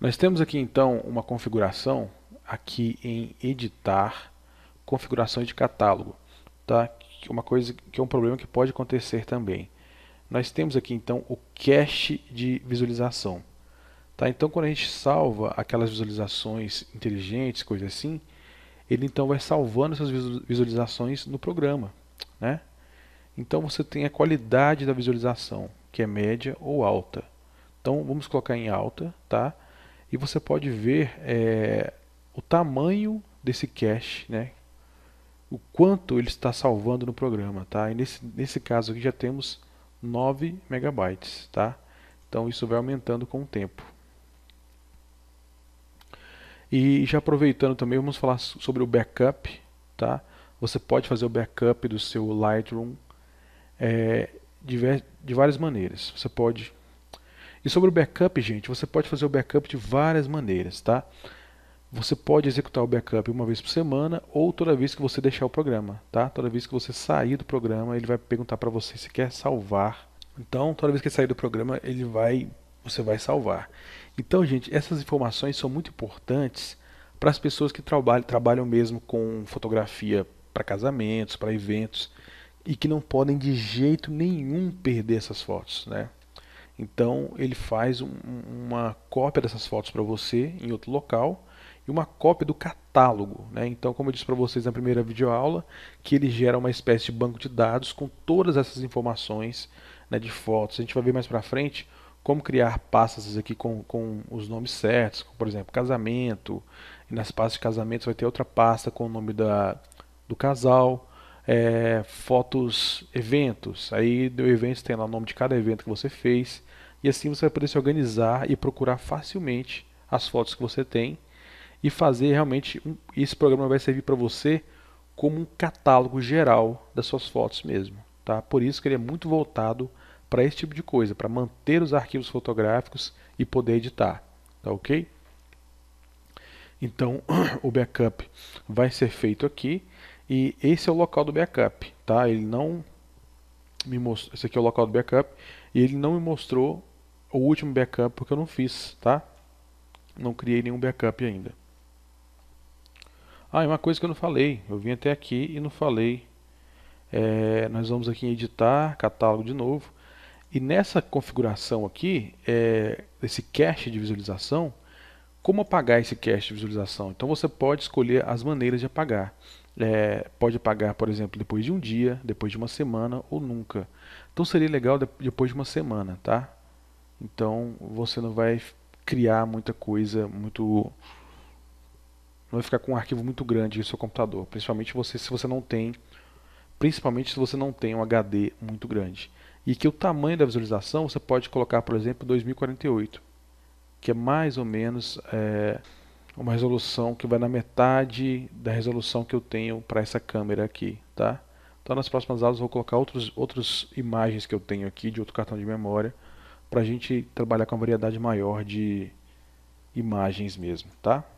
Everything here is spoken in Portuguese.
Nós temos aqui então uma configuração aqui em editar, configuração de catálogo, tá? É uma coisa que é um problema que pode acontecer também. Nós temos aqui então o cache de visualização. Tá? Então quando a gente salva aquelas visualizações inteligentes, coisas assim, ele então vai salvando essas visualizações no programa, né? Então você tem a qualidade da visualização, que é média ou alta. Então vamos colocar em alta, tá? e você pode ver é, o tamanho desse cache, né? O quanto ele está salvando no programa, tá? E nesse, nesse caso aqui já temos 9 megabytes, tá? Então isso vai aumentando com o tempo. E já aproveitando também, vamos falar sobre o backup, tá? Você pode fazer o backup do seu Lightroom é, eh, de, de várias maneiras. Você pode e sobre o backup, gente, você pode fazer o backup de várias maneiras, tá? Você pode executar o backup uma vez por semana ou toda vez que você deixar o programa, tá? Toda vez que você sair do programa, ele vai perguntar para você se quer salvar. Então, toda vez que sair do programa, ele vai, você vai salvar. Então, gente, essas informações são muito importantes para as pessoas que trabalham, trabalham mesmo com fotografia para casamentos, para eventos e que não podem de jeito nenhum perder essas fotos, né? Então ele faz um, uma cópia dessas fotos para você em outro local e uma cópia do catálogo. Né? Então, como eu disse para vocês na primeira videoaula, que ele gera uma espécie de banco de dados com todas essas informações né, de fotos. A gente vai ver mais para frente como criar pastas aqui com, com os nomes certos, como, por exemplo, casamento. E nas pastas de casamento vai ter outra pasta com o nome da, do casal é, fotos, eventos. Aí do evento tem lá o nome de cada evento que você fez. E assim você vai poder se organizar e procurar facilmente as fotos que você tem e fazer realmente um, esse programa vai servir para você como um catálogo geral das suas fotos mesmo, tá? Por isso que ele é muito voltado para esse tipo de coisa, para manter os arquivos fotográficos e poder editar, tá OK? Então, o backup vai ser feito aqui e esse é o local do backup, tá? Ele não me mostrou, esse aqui é o local do backup, e ele não me mostrou o último backup porque eu não fiz, tá? Não criei nenhum backup ainda. Ah, e uma coisa que eu não falei, eu vim até aqui e não falei. É, nós vamos aqui em editar, catálogo de novo, e nessa configuração aqui, é, esse cache de visualização, como apagar esse cache de visualização? Então você pode escolher as maneiras de apagar é, pode pagar, por exemplo, depois de um dia, depois de uma semana ou nunca. Então seria legal depois de uma semana, tá? Então você não vai criar muita coisa, muito não vai ficar com um arquivo muito grande no seu computador, principalmente você se você não tem, principalmente se você não tem um HD muito grande. E que o tamanho da visualização você pode colocar, por exemplo, 2048, que é mais ou menos é, uma resolução que vai na metade da resolução que eu tenho para essa câmera aqui, tá? Então nas próximas aulas eu vou colocar outros, outras imagens que eu tenho aqui de outro cartão de memória para a gente trabalhar com uma variedade maior de imagens mesmo, tá?